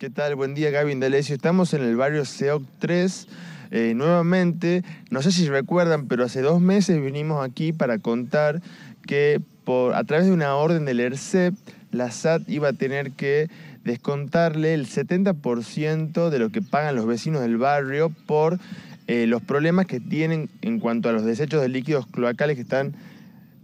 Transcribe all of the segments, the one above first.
¿Qué tal? Buen día, Gaby Delecio. Estamos en el barrio SEOC 3. Eh, nuevamente, no sé si recuerdan, pero hace dos meses vinimos aquí para contar que a través de una orden del ERCEP, la SAT iba a tener que descontarle el 70% de lo que pagan los vecinos del barrio por eh, los problemas que tienen en cuanto a los desechos de líquidos cloacales que están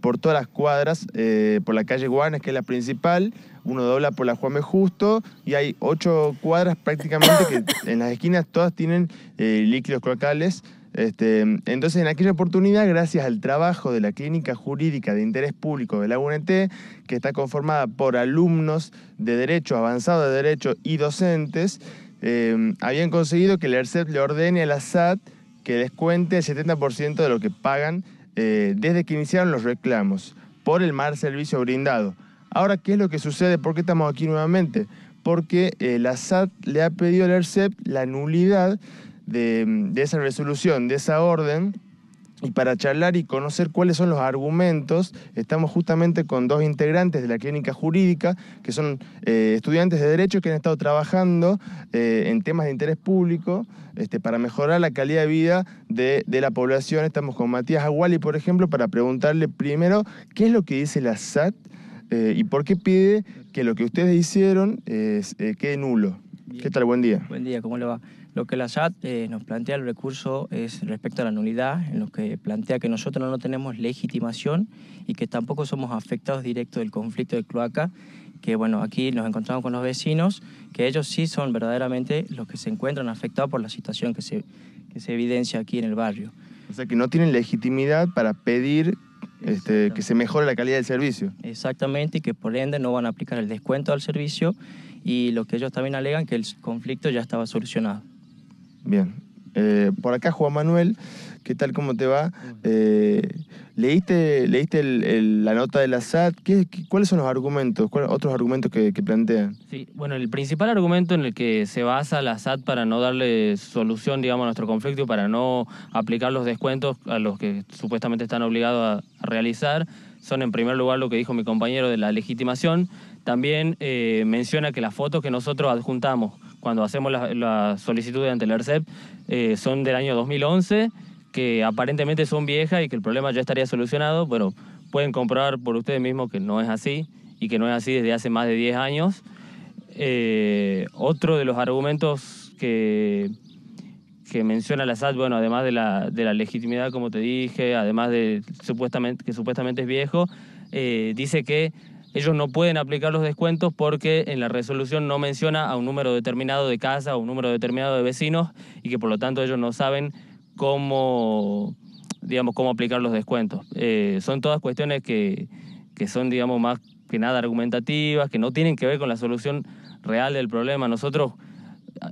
por todas las cuadras, eh, por la calle Guanes, que es la principal, uno dobla por la Juan Justo y hay ocho cuadras prácticamente que en las esquinas todas tienen eh, líquidos cloacales. Este, entonces, en aquella oportunidad, gracias al trabajo de la Clínica Jurídica de Interés Público de la UNT, que está conformada por alumnos de Derecho, avanzado de Derecho y docentes, em, habían conseguido que el ERCEP le ordene a la SAT que descuente el 70% de lo que pagan eh, desde que iniciaron los reclamos por el mal servicio brindado. Ahora, ¿qué es lo que sucede? ¿Por qué estamos aquí nuevamente? Porque eh, la SAT le ha pedido al ERCEP la nulidad de esa resolución, de esa orden y para charlar y conocer cuáles son los argumentos, estamos justamente con dos integrantes de la clínica jurídica, que son eh, estudiantes de Derecho que han estado trabajando eh, en temas de interés público este, para mejorar la calidad de vida de, la población. Estamos con Matías Aguali, por ejemplo, para preguntarle primero qué es lo que dice la SAT eh, y por qué pide que lo que ustedes hicieron quede nulo. ¿Qué tal? Buen día. Buen día, ¿cómo le va? Lo que la SAT eh, nos plantea el recurso es respecto a la nulidad, en lo que plantea que nosotros no tenemos legitimación y que tampoco somos afectados directo del conflicto de cloaca, que bueno, aquí nos encontramos con los vecinos, que ellos sí son verdaderamente los que se encuentran afectados por la situación que se, se evidencia aquí en el barrio. O sea, que no tienen legitimidad para pedir este, que se mejore la calidad del servicio. Exactamente, y que por ende no van a aplicar el descuento al servicio y lo que ellos también alegan que el conflicto ya estaba solucionado. Bien. Eh, por acá, Juan Manuel, ¿qué tal? ¿Cómo te va? Eh, ¿Leíste, leíste la nota de la SAT? cuáles son los argumentos? ¿Cuáles otros argumentos que, plantean? Sí, bueno, el principal argumento en el que se basa la SAT para no darle solución, digamos, a nuestro conflicto, y para no aplicar los descuentos a los que supuestamente están obligados a, realizar, son en primer lugar lo que dijo mi compañero de la legitimación. También eh, menciona que las fotos que nosotros adjuntamos cuando hacemos las la solicitudes ante el Arcep eh, son del año 2011, que aparentemente son viejas y que el problema ya estaría solucionado. pero pueden comprobar por ustedes mismos que no es así y que no es así desde hace más de 10 años. Eh, otro de los argumentos que, menciona la SAT, bueno, además de la, legitimidad, como te dije, además de supuestamente, que supuestamente es viejo, eh, dice que ellos no pueden aplicar los descuentos porque en la resolución no menciona a un número determinado de casa o un número determinado de vecinos y que por lo tanto ellos no saben cómo, digamos, cómo aplicar los descuentos. Eh, son todas cuestiones que, son, digamos, más que nada argumentativas, que no tienen que ver con la solución real del problema. Nosotros,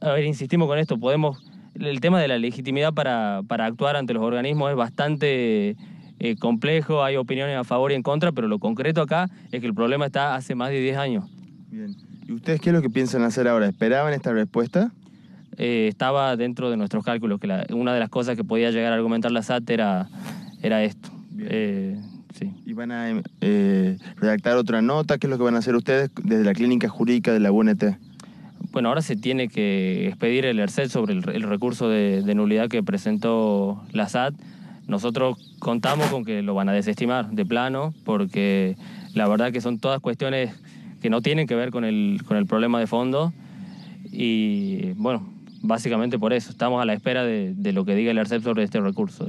a ver, insistimos con esto, podemos el tema de la legitimidad para, actuar ante los organismos es bastante eh, complejo, hay opiniones a favor y en contra, pero lo concreto acá es que el problema está hace más de 10 años. Bien. ¿Y ustedes qué es lo que piensan hacer ahora? ¿Esperaban esta respuesta? Eh, estaba dentro de nuestros cálculos, que una de las cosas que podía llegar a argumentar la SAT era, era esto. Eh, ¿Y van a redactar otra nota? ¿Qué es lo que van a hacer ustedes desde la clínica jurídica de la UNT? Bueno, ahora se tiene que expedir el ERCET sobre el, recurso de, de, nulidad que presentó la SAT nosotros contamos con que lo van a desestimar de plano, porque la verdad que son todas cuestiones que no tienen que ver con el, problema de fondo. Y bueno, básicamente por eso, estamos a la espera de, lo que diga el ARCEP sobre este recurso.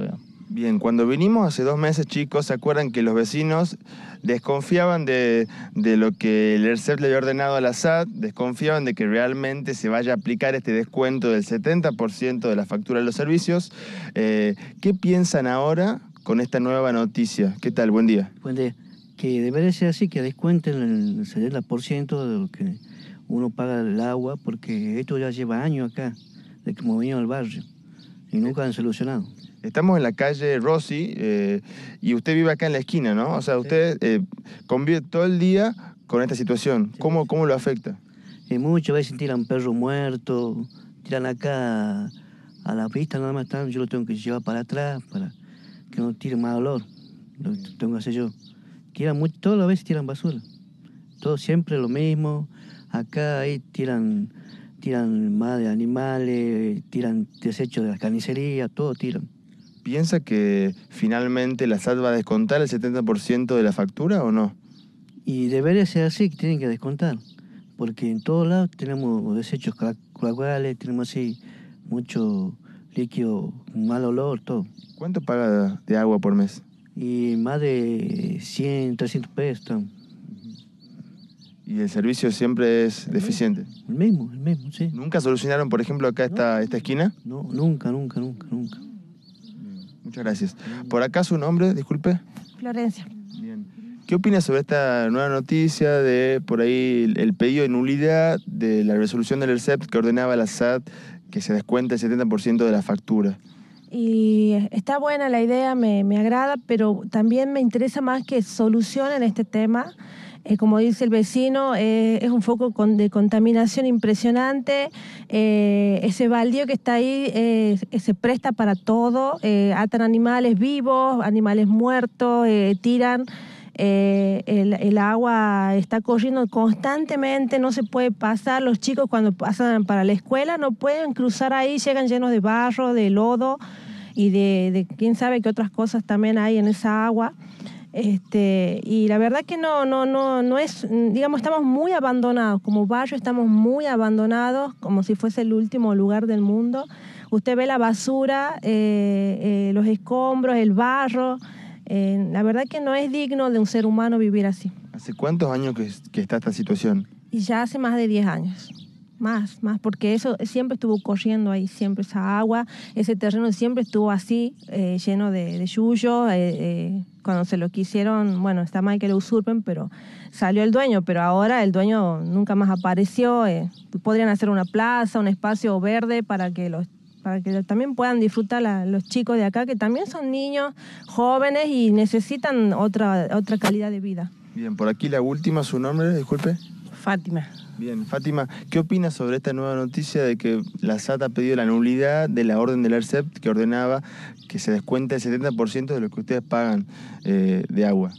Bien, cuando vinimos hace dos meses, chicos, ¿se acuerdan que los vecinos desconfiaban de, lo que el ERCEP le había ordenado a la SAT? Desconfiaban de que realmente se vaya a aplicar este descuento del 70% de la factura de los servicios. Eh, ¿Qué piensan ahora con esta nueva noticia? ¿Qué tal? Buen día. Buen día. Que debería ser así, que descuenten el 70% de lo que uno paga el agua, porque esto ya lleva años acá, de que hemos venido al barrio, y nunca han solucionado. Estamos en la calle Rossi eh, y usted vive acá en la esquina, ¿no? O sea, usted eh, convive todo el día con esta situación. ¿Cómo, cómo lo afecta? muchas veces tiran perro muerto, tiran acá a la pista, nada más están, yo lo tengo que llevar para atrás para que no tire más olor. Lo tengo que hacer yo. Tiran todas las veces tiran basura. Todo siempre lo mismo. Acá ahí tiran, tiran más de animales, tiran desechos de la carnicerías, todo tiran piensa que finalmente la SAT va a descontar el 70% de la factura o no? Y debería ser así, que tienen que descontar, porque en todos lados tenemos desechos cloacales, tenemos así mucho líquido, mal olor, todo. ¿Cuánto paga de agua por mes? Y más de 100, 300 pesos. ¿Y el servicio siempre es deficiente? el mismo, el mismo, sí. ¿Nunca solucionaron, por ejemplo, acá esta esquina? No, nunca, nunca, nunca, nunca. Muchas gracias. Por acá su nombre, disculpe. Florencia. Bien. ¿Qué opinas sobre esta nueva noticia de por ahí el pedido de nulidad de la resolución del ERCEP que ordenaba a la SAT que se descuenta el 70% de la factura? Y está buena la idea, me, me, agrada, pero también me interesa más que solucionen este tema eh, como dice el vecino, eh, es un foco de contaminación impresionante. Eh, ese baldío que está ahí se presta para todo. atan animales vivos, animales muertos, tiran. el, agua está corriendo constantemente, no se puede pasar, los chicos cuando pasan para la escuela no pueden cruzar ahí, llegan llenos de barro, de lodo y de, de quién sabe qué otras cosas también hay en esa agua. Este, y la verdad que no, no, no, no es, digamos, estamos muy abandonados, como barrio estamos muy abandonados, como si fuese el último lugar del mundo. Usted ve la basura, eh, eh, los escombros, el barro. Eh, la verdad que no es digno de un ser humano vivir así. ¿Hace cuántos años que, que está esta situación? Y ya hace más de 10 años más, más, porque eso siempre estuvo corriendo ahí, siempre esa agua, ese terreno siempre estuvo así, eh, lleno de, de yuyo. Eh, eh, cuando se lo quisieron, bueno, está mal que lo usurpen, pero salió el dueño, pero ahora el dueño nunca más apareció. podrían hacer una plaza, un espacio verde para que los para que también puedan disfrutar los chicos de acá, que también son niños jóvenes y necesitan otra, otra calidad de vida. Bien, por aquí la última, su nombre, disculpe. Fátima. Bien, Fátima, ¿qué opinas sobre esta nueva noticia de que la SAT ha pedido la nulidad de la orden del Arcep que ordenaba que se descuente el 70% de lo que ustedes pagan eh, de agua?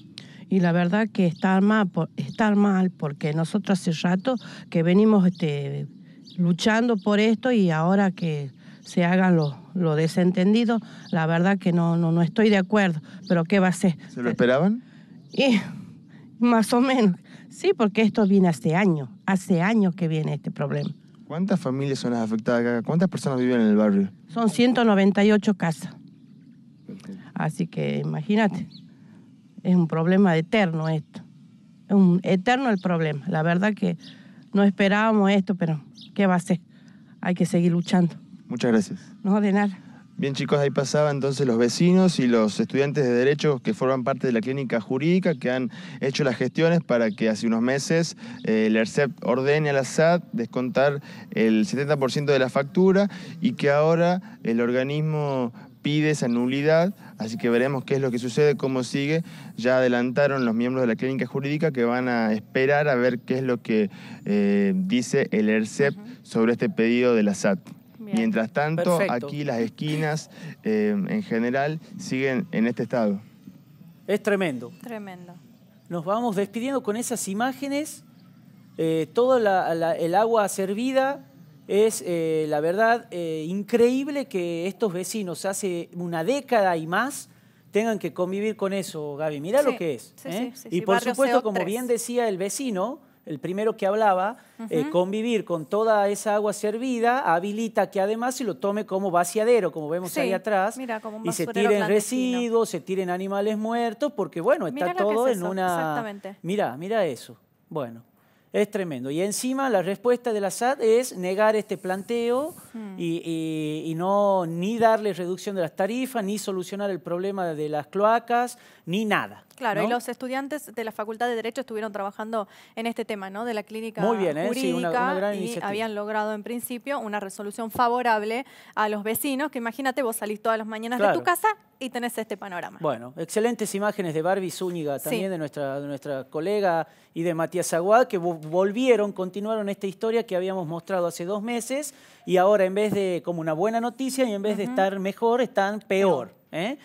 y la verdad que está mal, está mal porque nosotros hace rato que venimos este, luchando por esto y ahora que se hagan los lo desentendido, la verdad que no, no, no estoy de acuerdo, pero ¿qué va a ser? ¿Se lo esperaban? Y, más o menos. Sí, porque esto viene hace años, hace años que viene este problema. ¿Cuántas familias son las afectadas acá? ¿Cuántas personas viven en el barrio? Son 198 casas. Así que imagínate, es un problema eterno esto. Es un eterno el problema. La verdad que no esperábamos esto, pero ¿qué va a ser? Hay que seguir luchando. Muchas gracias. No, de nada. Bien chicos, ahí pasaban entonces los vecinos y los estudiantes de Derecho que forman parte de la clínica jurídica que han hecho las gestiones para que hace unos meses eh, el ERCEP ordene a la SAT descontar el 70% de la factura y que ahora el organismo pide esa nulidad, así que veremos qué es lo que sucede, cómo sigue. Ya adelantaron los miembros de la clínica jurídica que van a esperar a ver qué es lo que eh, dice el ERCEP sobre este pedido de la SAT. Mientras tanto, aquí las esquinas eh, en general siguen en este estado. Es tremendo. Tremendo. Nos vamos despidiendo con esas imágenes. Eh, todo el agua servida es, eh, la verdad, increíble que estos vecinos hace una década y más tengan que convivir con eso, Gaby. mira lo que es. y por supuesto, como bien decía el vecino, el primero que hablaba, eh, convivir con toda esa agua servida habilita que además se lo tome como vaciadero, como vemos ahí atrás, mira, y se tiren residuos, se tiren animales muertos, porque bueno, está todo en una... Exactamente. Mira, mira eso. Bueno, es tremendo. Y encima la respuesta de la SAT es negar este planteo Mm. y, no ni darle reducción de las tarifas, ni solucionar el problema de las cloacas, ni nada. Claro, y los estudiantes de la Facultad de Derecho estuvieron trabajando en este tema, ¿no? De la clínica Muy bien, ¿eh? sí, una, gran y habían logrado en principio una resolución favorable a los vecinos, que imagínate, vos salís todas las mañanas de tu casa y tenés este panorama. Bueno, excelentes imágenes de Barbie Zúñiga, también de, nuestra, de nuestra colega y de Matías Aguad, que volvieron, continuaron esta historia que habíamos mostrado hace dos meses y ahora en vez de como una buena noticia y en vez de estar mejor, están peor. ¿eh?